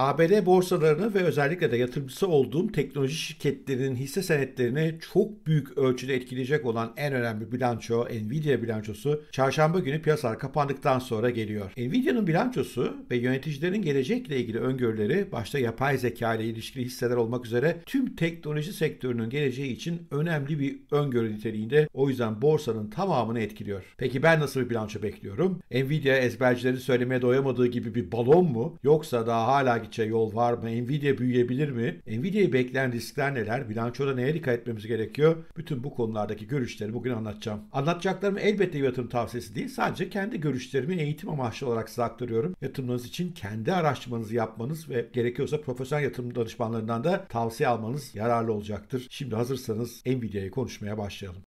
ABD borsalarını ve özellikle de yatırımcısı olduğum teknoloji şirketlerinin hisse senetlerini çok büyük ölçüde etkileyecek olan en önemli bilanço Nvidia bilançosu çarşamba günü piyasalar kapandıktan sonra geliyor. Nvidia'nın bilançosu ve yöneticilerin gelecekle ilgili öngörüleri başta yapay zeka ile ilişkili hisseler olmak üzere tüm teknoloji sektörünün geleceği için önemli bir öngörü niteliğinde o yüzden borsanın tamamını etkiliyor. Peki ben nasıl bir bilanço bekliyorum? Nvidia ezbercilerin söylemeye doyamadığı gibi bir balon mu yoksa daha hala panikçe yol var mı? Nvidia büyüyebilir mi? Nvidia'yı bekleyen riskler neler? Bilançoda neye dikkat etmemiz gerekiyor? Bütün bu konulardaki görüşleri bugün anlatacağım. Anlatacaklarım elbette yatırım tavsiyesi değil. Sadece kendi görüşlerimi eğitim amaçlı olarak size aktarıyorum. Yatırımlarınız için kendi araştırmanızı yapmanız ve gerekiyorsa profesyonel yatırım danışmanlarından da tavsiye almanız yararlı olacaktır. Şimdi hazırsanız Nvidia'yı konuşmaya başlayalım.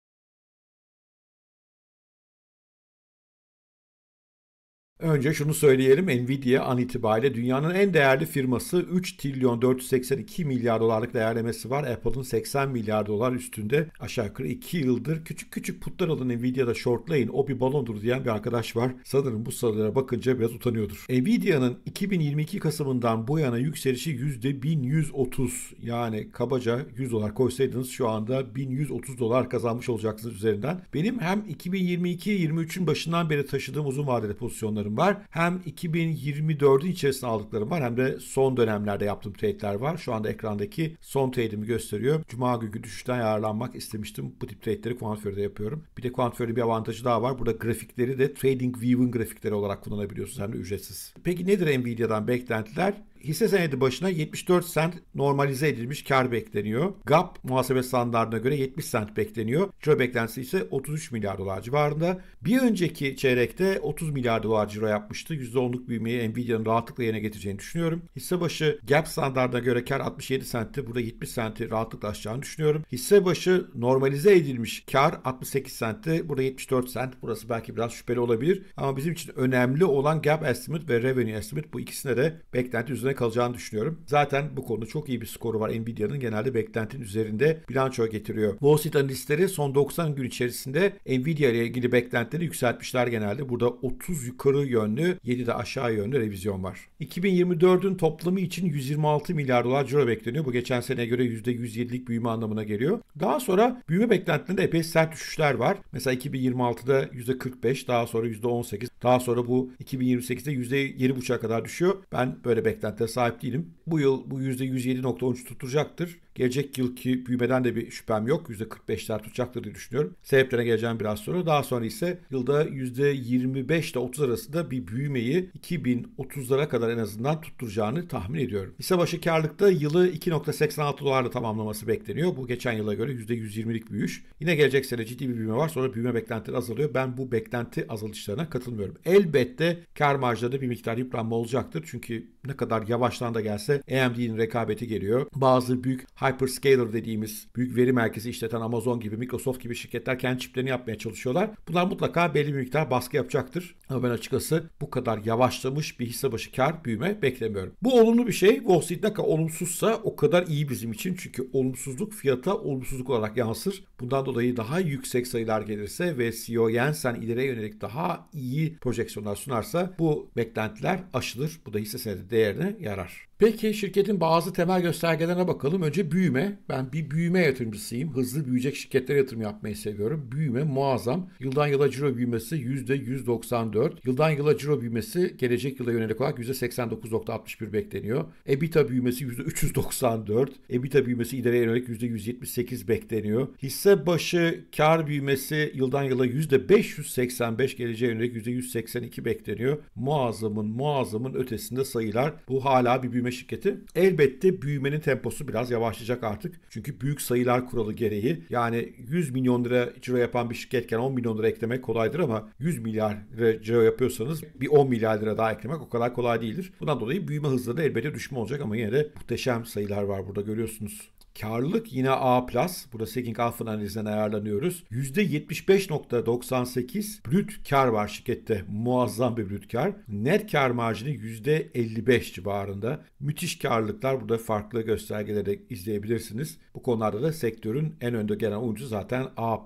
Önce şunu söyleyelim Nvidia an itibariyle dünyanın en değerli firması 3 trilyon 482 milyar dolarlık değerlemesi var. Apple'ın 80 milyar dolar üstünde aşağı yukarı 2 yıldır küçük küçük putlar alın Nvidia'da shortlayın o bir balondur diyen bir arkadaş var. Sanırım bu sıralara bakınca biraz utanıyordur. Nvidia'nın 2022 Kasım'ından bu yana yükselişi %1130 yani kabaca 100 dolar koysaydınız şu anda 1130 dolar kazanmış olacaksınız üzerinden. Benim hem 2022-23'ün başından beri taşıdığım uzun vadeli pozisyonlarım aldıklarım var. Hem 2024'ün içerisine aldıklarım var hem de son dönemlerde yaptığım teyitler var. Şu anda ekrandaki son trade'imi gösteriyor. Cuma günü düşüşten yararlanmak istemiştim. Bu tip teyitleri Quantifer'de yapıyorum. Bir de Quantifer'de bir avantajı daha var. Burada grafikleri de Trading View'un grafikleri olarak kullanabiliyorsunuz hem de ücretsiz. Peki nedir Nvidia'dan beklentiler? Hisse senedi başına 74 cent normalize edilmiş kar bekleniyor. GAP muhasebe standartına göre 70 cent bekleniyor. Ciro beklentisi ise 33 milyar dolar civarında. Bir önceki çeyrekte 30 milyar dolar ciro yapmıştı. %10'luk büyümeyi Nvidia'nın rahatlıkla yerine getireceğini düşünüyorum. Hisse başı GAP standartına göre kar 67 centti. Burada 70 senti rahatlıkla aşacağını düşünüyorum. Hisse başı normalize edilmiş kar 68 centti. Burada 74 sent. Burası belki biraz şüpheli olabilir. Ama bizim için önemli olan GAP estimate ve revenue estimate bu ikisine de beklenti üzerine üzerinde kalacağını düşünüyorum. Zaten bu konuda çok iyi bir skoru var. Nvidia'nın genelde beklentinin üzerinde bilanço getiriyor. Wall Street analistleri son 90 gün içerisinde Nvidia ile ilgili beklentileri yükseltmişler genelde. Burada 30 yukarı yönlü, 7 de aşağı yönlü revizyon var. 2024'ün toplamı için 126 milyar dolar ciro bekleniyor. Bu geçen seneye göre %107'lik büyüme anlamına geliyor. Daha sonra büyüme beklentilerinde epey sert düşüşler var. Mesela 2026'da %45, daha sonra %18, daha sonra bu 2028'de %7,5'a kadar düşüyor. Ben böyle beklentiler sahip değilim. Bu yıl bu %107.13 tutacaktır. Gelecek yılki büyümeden de bir şüphem yok. %45'ler tutacaktır diye düşünüyorum. Sebeplerine geleceğim biraz sonra. Daha sonra ise yılda %25 ile 30 arasında bir büyümeyi 2030'lara kadar en azından tutturacağını tahmin ediyorum. Hisse başı karlıkta yılı 2.86 dolarla tamamlaması bekleniyor. Bu geçen yıla göre %120'lik büyüş. Yine gelecek sene ciddi bir büyüme var. Sonra büyüme beklentileri azalıyor. Ben bu beklenti azalışlarına katılmıyorum. Elbette kar marjlarında bir miktar yıpranma olacaktır. Çünkü ne kadar yavaştan da gelse AMD'nin rekabeti geliyor. Bazı büyük hyperscaler dediğimiz büyük veri merkezi işleten Amazon gibi, Microsoft gibi şirketler kendi çiplerini yapmaya çalışıyorlar. Bunlar mutlaka belli bir miktar baskı yapacaktır. Ama ben açıkçası bu kadar yavaşlamış bir hisse başı kar büyüme beklemiyorum. Bu olumlu bir şey. Wall Street ne kadar olumsuzsa o kadar iyi bizim için. Çünkü olumsuzluk fiyata olumsuzluk olarak yansır. Bundan dolayı daha yüksek sayılar gelirse ve CEO Jensen ileriye yönelik daha iyi projeksiyonlar sunarsa bu beklentiler aşılır. Bu da hisse senedi değerine yarar. Peki şirketin bazı temel göstergelerine bakalım. Önce büyüme. Ben bir büyüme yatırımcısıyım. Hızlı büyüyecek şirketlere yatırım yapmayı seviyorum. Büyüme muazzam. Yıldan yıla ciro büyümesi %194. Yıldan yıla ciro büyümesi gelecek yıla yönelik olarak %89.61 bekleniyor. EBITDA büyümesi %394. EBITDA büyümesi ileriye yönelik %178 bekleniyor. Hisse başı kar büyümesi yıldan yıla %585 geleceğe yönelik %182 bekleniyor. Muazzamın muazzamın ötesinde sayılar. Bu hala bir büyüme şirketi. Elbette büyümenin temposu biraz yavaş başlayacak artık. Çünkü büyük sayılar kuralı gereği yani 100 milyon lira ciro yapan bir şirketken 10 milyon lira eklemek kolaydır ama 100 milyar lira ciro yapıyorsanız bir 10 milyar lira daha eklemek o kadar kolay değildir. Bundan dolayı büyüme hızları da elbette düşme olacak ama yine de muhteşem sayılar var burada görüyorsunuz. Karlılık yine A+. Burada Seking Alpha analizinden ayarlanıyoruz. %75.98 brüt kar var şirkette. Muazzam bir brüt kar. Net kar marjini %55 civarında. Müthiş karlılıklar burada farklı göstergelerde izleyebilirsiniz. Bu konularda da sektörün en önde gelen oyuncu zaten A+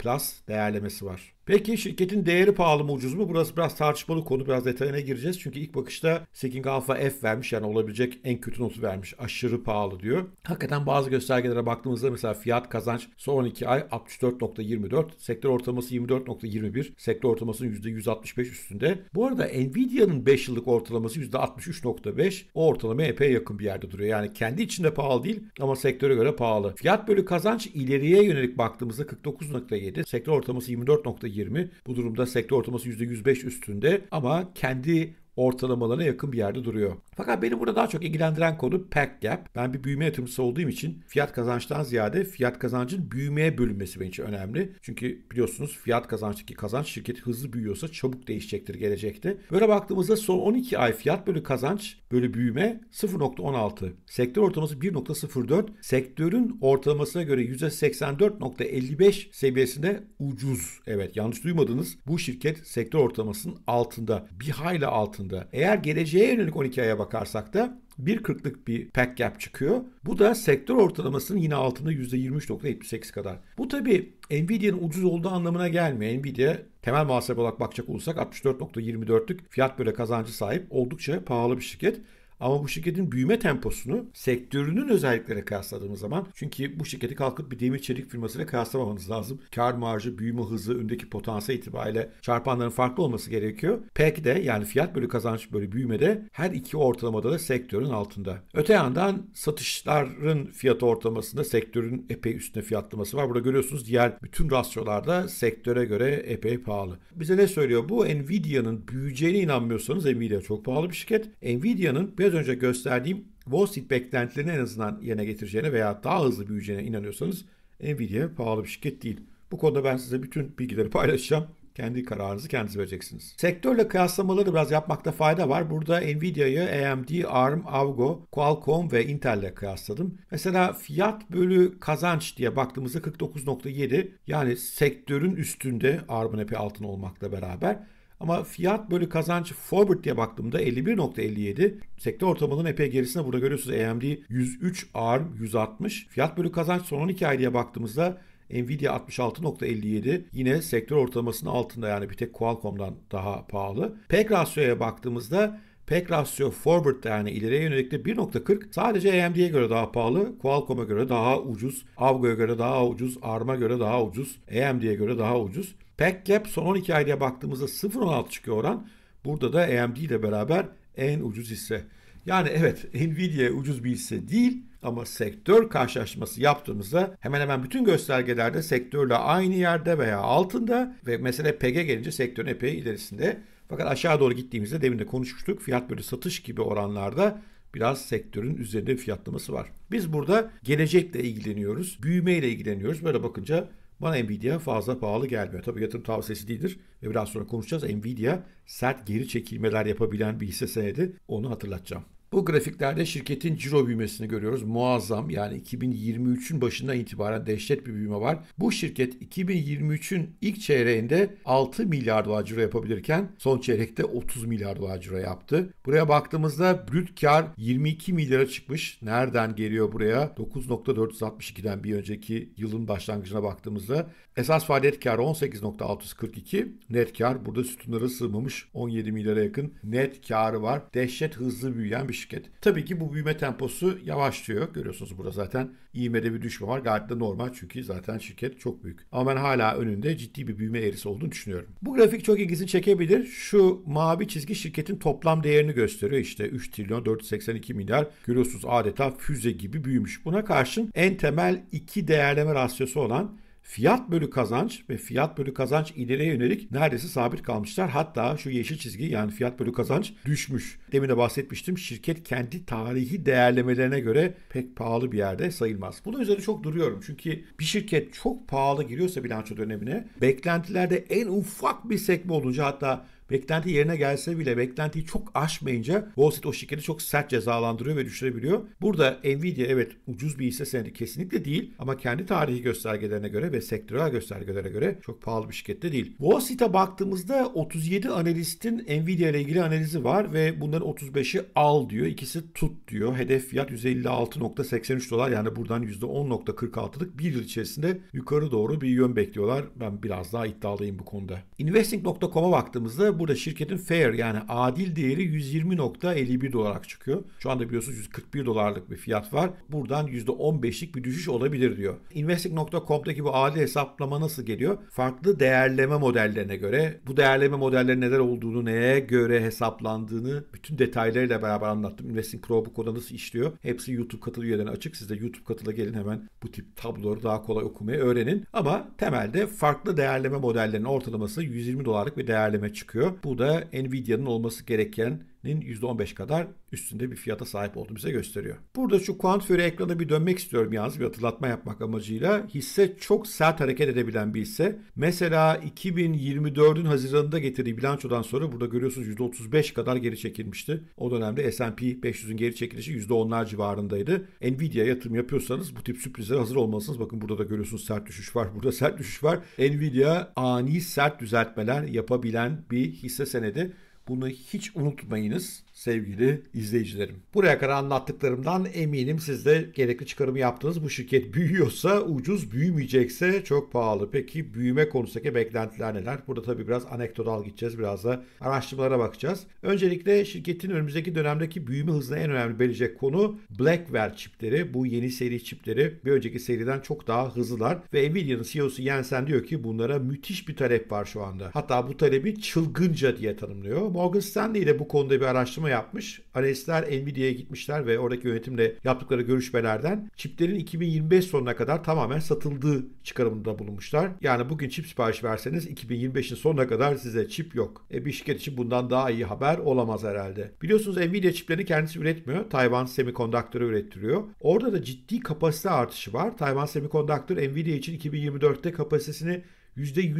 değerlemesi var. Peki şirketin değeri pahalı mı ucuz mu? Burası biraz tartışmalı konu. Biraz detayına gireceğiz. Çünkü ilk bakışta Seeking Alpha F vermiş. Yani olabilecek en kötü notu vermiş. Aşırı pahalı diyor. Hakikaten bazı göstergelere baktığımızda mesela fiyat kazanç son 12 ay 64.24. Sektör ortalaması 24.21. Sektör ortalamasının %165 üstünde. Bu arada Nvidia'nın 5 yıllık ortalaması %63.5. O ortalama epey yakın bir yerde duruyor. Yani kendi içinde pahalı değil ama sektöre göre pahalı. Fiyat bölü kazanç ileriye yönelik baktığımızda 49.7. Sektör ortalaması 24.7. %20. Bu durumda sektör ortalaması %105 üstünde ama kendi ortalamalarına yakın bir yerde duruyor. Fakat beni burada daha çok ilgilendiren konu pack gap. Ben bir büyüme yatırımcısı olduğum için fiyat kazançtan ziyade fiyat kazancın büyümeye bölünmesi benim için önemli. Çünkü biliyorsunuz fiyat kazançtaki kazanç şirket hızlı büyüyorsa çabuk değişecektir gelecekte. Böyle baktığımızda son 12 ay fiyat bölü kazanç bölü büyüme 0.16. Sektör ortalaması 1.04. Sektörün ortalamasına göre %84.55 seviyesinde ucuz. Evet yanlış duymadınız. Bu şirket sektör ortalamasının altında. Bir hayli altında aslında. Eğer geleceğe yönelik 12 aya bakarsak da 1.40'lık bir pack gap çıkıyor. Bu da sektör ortalamasının yine altında %23.78 kadar. Bu tabi Nvidia'nın ucuz olduğu anlamına gelmiyor. Nvidia temel muhasebe olarak bakacak olursak 64.24'lük fiyat böyle kazancı sahip oldukça pahalı bir şirket. Ama bu şirketin büyüme temposunu sektörünün özelliklere kıyasladığımız zaman çünkü bu şirketi kalkıp bir demir çelik firmasıyla kıyaslamamanız lazım. Kar marjı, büyüme hızı, öndeki potansiyel itibariyle çarpanların farklı olması gerekiyor. PEG de yani fiyat bölü kazanç bölü büyümede her iki ortalamada da sektörün altında. Öte yandan satışların fiyatı ortalamasında sektörün epey üstüne fiyatlaması var. Burada görüyorsunuz diğer bütün rasyolarda sektöre göre epey pahalı. Bize ne söylüyor bu? Nvidia'nın büyüyeceğine inanmıyorsanız Nvidia çok pahalı bir şirket. Nvidia'nın biraz önce gösterdiğim Wall Street beklentilerini en azından yerine getireceğine veya daha hızlı büyüyeceğine inanıyorsanız Nvidia pahalı bir şirket değil. Bu konuda ben size bütün bilgileri paylaşacağım. Kendi kararınızı kendiniz vereceksiniz. Sektörle kıyaslamaları biraz yapmakta fayda var. Burada Nvidia'yı AMD, ARM, Avgo, Qualcomm ve Intel'le kıyasladım. Mesela fiyat bölü kazanç diye baktığımızda 49.7 yani sektörün üstünde ARM'ın epey altın olmakla beraber. Ama fiyat bölü kazanç forward diye baktığımda 51.57. Sektör ortalamanın epey gerisinde burada görüyorsunuz AMD 103, ARM 160. Fiyat bölü kazanç son 12 ay diye baktığımızda Nvidia 66.57 yine sektör ortalamasının altında yani bir tek Qualcomm'dan daha pahalı. PEG ratio'ya baktığımızda PEG ratio forward yani ileriye yönelik de 1.40 sadece AMD'ye göre daha pahalı, Qualcomm'a göre daha ucuz, Avgo'ya göre daha ucuz, ARM'a göre daha ucuz, AMD'ye göre daha ucuz. Pack Gap son 12 ayda baktığımızda 0.16 çıkıyor oran. Burada da AMD ile beraber en ucuz hisse. Yani evet Nvidia ucuz bir hisse değil ama sektör karşılaşması yaptığımızda hemen hemen bütün göstergelerde sektörle aynı yerde veya altında ve mesela PG gelince sektörün epey ilerisinde. Fakat aşağı doğru gittiğimizde demin de konuşmuştuk fiyat bölü satış gibi oranlarda biraz sektörün üzerinde fiyatlaması var. Biz burada gelecekle ilgileniyoruz, büyümeyle ilgileniyoruz. Böyle bakınca bana Nvidia fazla pahalı gelmiyor. Tabii yatırım tavsiyesi değildir ve biraz sonra konuşacağız. Nvidia sert geri çekilmeler yapabilen bir hisse senedi. Onu hatırlatacağım. Bu grafiklerde şirketin ciro büyümesini görüyoruz. Muazzam yani 2023'ün başından itibaren dehşet bir büyüme var. Bu şirket 2023'ün ilk çeyreğinde 6 milyar dolar ciro yapabilirken son çeyrekte 30 milyar dolar ciro yaptı. Buraya baktığımızda brüt kar 22 milyara çıkmış. Nereden geliyor buraya? 9.462'den bir önceki yılın başlangıcına baktığımızda esas faaliyet karı 18.642. Net kar burada sütunlara sığmamış 17 milyara yakın net karı var. Dehşet hızlı büyüyen bir şirket. Tabii ki bu büyüme temposu yavaşlıyor. Görüyorsunuz burada zaten ivmede bir düşme var. Gayet de normal çünkü zaten şirket çok büyük. Ama ben hala önünde ciddi bir büyüme eğrisi olduğunu düşünüyorum. Bu grafik çok ilgisini çekebilir. Şu mavi çizgi şirketin toplam değerini gösteriyor. İşte 3 trilyon 482 milyar görüyorsunuz adeta füze gibi büyümüş. Buna karşın en temel iki değerleme rasyosu olan Fiyat bölü kazanç ve fiyat bölü kazanç ileriye yönelik neredeyse sabit kalmışlar. Hatta şu yeşil çizgi yani fiyat bölü kazanç düşmüş. Demin de bahsetmiştim şirket kendi tarihi değerlemelerine göre pek pahalı bir yerde sayılmaz. Bunun üzerine çok duruyorum. Çünkü bir şirket çok pahalı giriyorsa bilanço dönemine beklentilerde en ufak bir sekme olunca hatta Beklenti yerine gelse bile beklentiyi çok aşmayınca Wall Street o şirketi çok sert cezalandırıyor ve düşürebiliyor. Burada Nvidia evet ucuz bir hisse senedi kesinlikle değil ama kendi tarihi göstergelerine göre ve sektörel göstergelere göre çok pahalı bir şirkette de değil. Wall Street'e baktığımızda 37 analistin Nvidia ile ilgili analizi var ve bunların 35'i al diyor. ikisi tut diyor. Hedef fiyat 156.83 dolar yani buradan %10.46'lık bir yıl içerisinde yukarı doğru bir yön bekliyorlar. Ben biraz daha iddialıyım bu konuda. Investing.com'a baktığımızda burada şirketin fair yani adil değeri 120.51 olarak çıkıyor. Şu anda biliyorsunuz 141 dolarlık bir fiyat var. Buradan %15'lik bir düşüş olabilir diyor. Investing.com'daki bu adil hesaplama nasıl geliyor? Farklı değerleme modellerine göre bu değerleme modelleri neler olduğunu, neye göre hesaplandığını bütün detaylarıyla beraber anlattım. Investing Pro bu konuda nasıl işliyor? Hepsi YouTube katıl üyelerine açık. Siz de YouTube katıla gelin hemen bu tip tabloları daha kolay okumayı öğrenin. Ama temelde farklı değerleme modellerinin ortalaması 120 dolarlık bir değerleme çıkıyor. Bu da Nvidia'nın olması gereken %15 kadar üstünde bir fiyata sahip olduğunu bize gösteriyor. Burada şu kuant füre ekrana bir dönmek istiyorum yalnız bir hatırlatma yapmak amacıyla. Hisse çok sert hareket edebilen bir hisse. Mesela 2024'ün Haziran'ında getirdiği bilançodan sonra burada görüyorsunuz %35 kadar geri çekilmişti. O dönemde S&P 500'ün geri çekilişi %10'lar civarındaydı. Nvidia yatırım yapıyorsanız bu tip sürprizlere hazır olmalısınız. Bakın burada da görüyorsunuz sert düşüş var. Burada sert düşüş var. Nvidia ani sert düzeltmeler yapabilen bir hisse senedi. Bunu hiç unutmayınız sevgili izleyicilerim. Buraya kadar anlattıklarımdan eminim siz de gerekli çıkarımı yaptınız. Bu şirket büyüyorsa ucuz, büyümeyecekse çok pahalı. Peki büyüme konusundaki beklentiler neler? Burada tabii biraz anekdotal gideceğiz. Biraz da araştırmalara bakacağız. Öncelikle şirketin önümüzdeki dönemdeki büyüme hızına en önemli belirleyecek konu Blackwell çipleri. Bu yeni seri çipleri bir önceki seriden çok daha hızlılar ve Nvidia'nın CEO'su Jensen diyor ki bunlara müthiş bir talep var şu anda. Hatta bu talebi çılgınca diye tanımlıyor. Morgan Stanley de bu konuda bir araştırma çalışma yapmış. Analistler Nvidia'ya gitmişler ve oradaki yönetimle yaptıkları görüşmelerden çiplerin 2025 sonuna kadar tamamen satıldığı çıkarımında bulunmuşlar. Yani bugün çip siparişi verseniz 2025'in sonuna kadar size çip yok. E bir şirket için bundan daha iyi haber olamaz herhalde. Biliyorsunuz Nvidia çiplerini kendisi üretmiyor. Tayvan Semiconductor'ı ürettiriyor. Orada da ciddi kapasite artışı var. Tayvan Semiconductor Nvidia için 2024'te kapasitesini %150,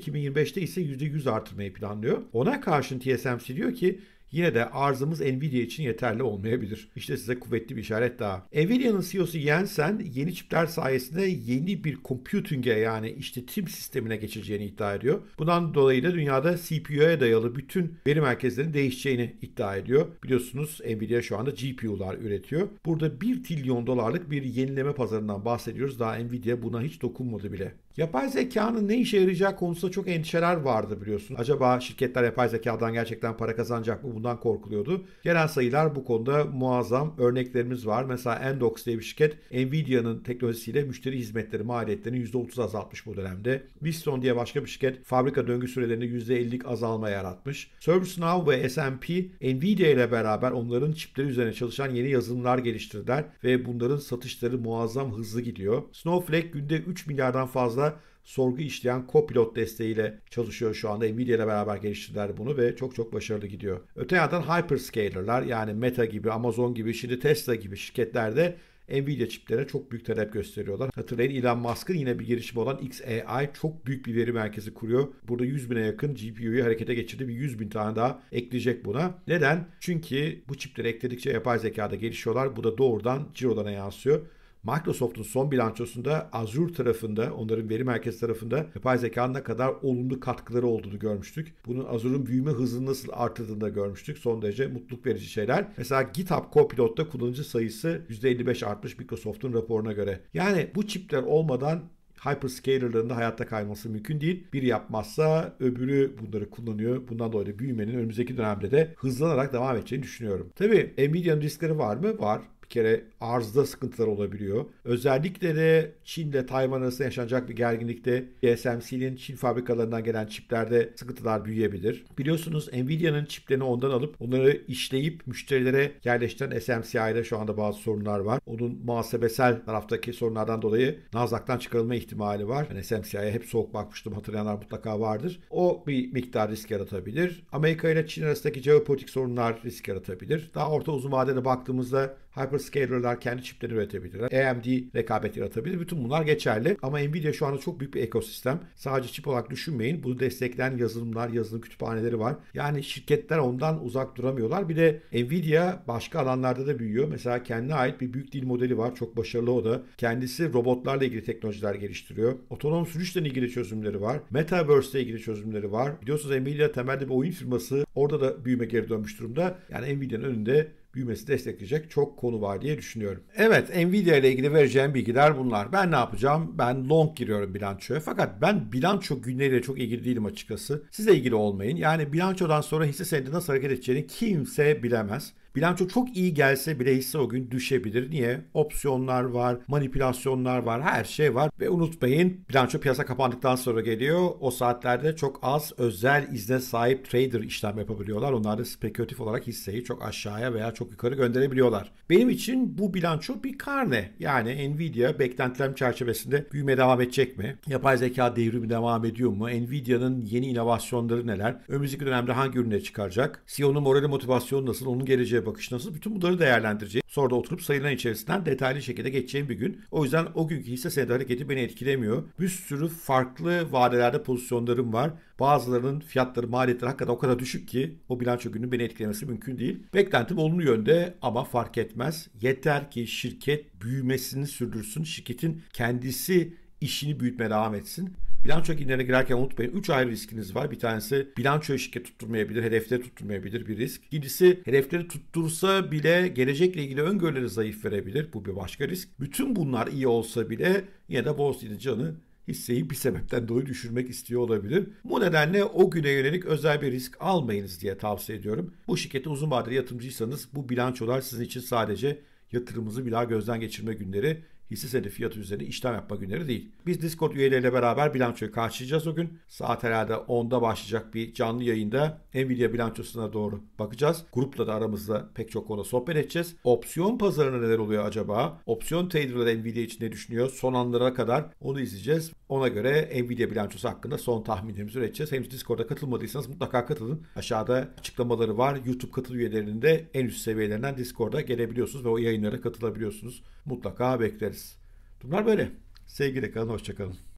2025'te ise %100 artırmayı planlıyor. Ona karşın TSMC diyor ki Yine de arzımız Nvidia için yeterli olmayabilir. İşte size kuvvetli bir işaret daha. Nvidia'nın CEO'su Jensen yeni çipler sayesinde yeni bir computing'e yani işte işletim sistemine geçeceğini iddia ediyor. Bundan dolayı da dünyada CPU'ya dayalı bütün veri merkezlerinin değişeceğini iddia ediyor. Biliyorsunuz Nvidia şu anda GPU'lar üretiyor. Burada 1 trilyon dolarlık bir yenileme pazarından bahsediyoruz. Daha Nvidia buna hiç dokunmadı bile. Yapay zekanın ne işe yarayacağı konusunda çok endişeler vardı biliyorsun. Acaba şirketler yapay zekadan gerçekten para kazanacak mı? Bundan korkuluyordu. Gelen sayılar bu konuda muazzam örneklerimiz var. Mesela Endox diye bir şirket Nvidia'nın teknolojisiyle müşteri hizmetleri maliyetlerini %30 azaltmış bu dönemde. Viston diye başka bir şirket fabrika döngü sürelerini %50'lik azalma yaratmış. ServiceNow ve S&P Nvidia ile beraber onların çipleri üzerine çalışan yeni yazılımlar geliştirdiler ve bunların satışları muazzam hızlı gidiyor. Snowflake günde 3 milyardan fazla aslında sorgu işleyen Copilot desteğiyle çalışıyor şu anda. Nvidia ile beraber geliştirdiler bunu ve çok çok başarılı gidiyor. Öte yandan hyperscaler'lar yani Meta gibi, Amazon gibi, şimdi Tesla gibi şirketlerde Nvidia çiplerine çok büyük talep gösteriyorlar. Hatırlayın Elon Musk'ın yine bir girişimi olan XAI çok büyük bir veri merkezi kuruyor. Burada 100 bine yakın GPU'yu harekete geçirdi. Bir 100 bin tane daha ekleyecek buna. Neden? Çünkü bu çipleri ekledikçe yapay zekada gelişiyorlar. Bu da doğrudan cirolarına yansıyor. Microsoft'un son bilançosunda Azure tarafında, onların veri merkez tarafında yapay zekanın ne kadar olumlu katkıları olduğunu görmüştük. Bunun Azure'un büyüme hızını nasıl artırdığını da görmüştük. Son derece mutluluk verici şeyler. Mesela GitHub Copilot'ta kullanıcı sayısı %55 artmış Microsoft'un raporuna göre. Yani bu çipler olmadan hyperscaler'ların da hayatta kalması mümkün değil. Biri yapmazsa öbürü bunları kullanıyor. Bundan dolayı büyümenin önümüzdeki dönemde de hızlanarak devam edeceğini düşünüyorum. Tabii Nvidia'nın riskleri var mı? Var. Bir kere arzda sıkıntılar olabiliyor. Özellikle de Çin'le Tayvan arasında yaşanacak bir gerginlikte TSMC'nin Çin fabrikalarından gelen çiplerde sıkıntılar büyüyebilir. Biliyorsunuz Nvidia'nın çiplerini ondan alıp onları işleyip müşterilere yerleştiren SMCI'de şu anda bazı sorunlar var. Onun muhasebesel taraftaki sorunlardan dolayı Nasdaq'tan çıkarılma ihtimali var. Yani SMCI'ye hep soğuk bakmıştım hatırlayanlar mutlaka vardır. O bir miktar risk yaratabilir. Amerika ile Çin arasındaki jeopolitik sorunlar risk yaratabilir. Daha orta uzun vadede baktığımızda Hyperscaler'lar kendi çipleri üretebilirler. AMD rekabet yaratabilir. Bütün bunlar geçerli. Ama Nvidia şu anda çok büyük bir ekosistem. Sadece çip olarak düşünmeyin. Bunu destekleyen yazılımlar, yazılım kütüphaneleri var. Yani şirketler ondan uzak duramıyorlar. Bir de Nvidia başka alanlarda da büyüyor. Mesela kendine ait bir büyük dil modeli var. Çok başarılı o da. Kendisi robotlarla ilgili teknolojiler geliştiriyor. Otonom sürüşle ilgili çözümleri var. Metaverse ile ilgili çözümleri var. Biliyorsunuz Nvidia temelde bir oyun firması. Orada da büyüme geri dönmüş durumda. Yani Nvidia'nın önünde büyümesi destekleyecek çok konu var diye düşünüyorum. Evet Nvidia ile ilgili vereceğim bilgiler bunlar. Ben ne yapacağım? Ben long giriyorum bilançoya. Fakat ben bilanço günleriyle çok ilgili değilim açıkçası. Siz de ilgili olmayın. Yani bilançodan sonra hisse senedi nasıl hareket edeceğini kimse bilemez. Bilanço çok iyi gelse bile hisse o gün düşebilir. Niye? Opsiyonlar var, manipülasyonlar var, her şey var. Ve unutmayın bilanço piyasa kapandıktan sonra geliyor. O saatlerde çok az özel izne sahip trader işlem yapabiliyorlar. Onlar da spekülatif olarak hisseyi çok aşağıya veya çok yukarı gönderebiliyorlar. Benim için bu bilanço bir karne. Yani Nvidia beklentilerim çerçevesinde büyüme devam edecek mi? Yapay zeka devrimi devam ediyor mu? Nvidia'nın yeni inovasyonları neler? Önümüzdeki dönemde hangi ürünleri çıkaracak? CEO'nun morali motivasyonu nasıl? Onun geleceği bakış nasıl? Bütün bunları değerlendireceğim. Sonra da oturup sayılan içerisinden detaylı şekilde geçeceğim bir gün. O yüzden o günkü hisse senedi hareketi beni etkilemiyor. Bir sürü farklı vadelerde pozisyonlarım var. Bazılarının fiyatları, maliyetleri hakikaten o kadar düşük ki o bilanço günü beni etkilemesi mümkün değil. Beklentim olumlu yönde ama fark etmez. Yeter ki şirket büyümesini sürdürsün. Şirketin kendisi işini büyütmeye devam etsin. Bilanço günlerine girerken unutmayın 3 ayrı riskiniz var. Bir tanesi bilançoyu şirket tutturmayabilir, hedefleri tutturmayabilir bir risk. İkincisi hedefleri tuttursa bile gelecekle ilgili öngörüleri zayıf verebilir. Bu bir başka risk. Bütün bunlar iyi olsa bile yine de borsanın canı hisseyi bir sebepten dolayı düşürmek istiyor olabilir. Bu nedenle o güne yönelik özel bir risk almayınız diye tavsiye ediyorum. Bu şirkette uzun vadeli yatırımcıysanız bu bilançolar sizin için sadece yatırımınızı bir daha gözden geçirme günleri hisse senedi fiyatı üzerine işlem yapma günleri değil. Biz Discord üyeleriyle beraber bilançoyu karşılayacağız o gün. Saat herhalde 10'da başlayacak bir canlı yayında Nvidia bilançosuna doğru bakacağız. Grupla da aramızda pek çok konuda sohbet edeceğiz. Opsiyon pazarına neler oluyor acaba? Opsiyon traderları Nvidia için ne düşünüyor? Son anlara kadar onu izleyeceğiz. Ona göre Nvidia bilançosu hakkında son tahminlerimizi üreteceğiz. Henüz Discord'a katılmadıysanız mutlaka katılın. Aşağıda açıklamaları var. YouTube katıl üyelerinin de en üst seviyelerinden Discord'a gelebiliyorsunuz ve o yayınlara katılabiliyorsunuz mutlaka bekleriz. Bunlar böyle. Sevgiyle kalın, hoşçakalın.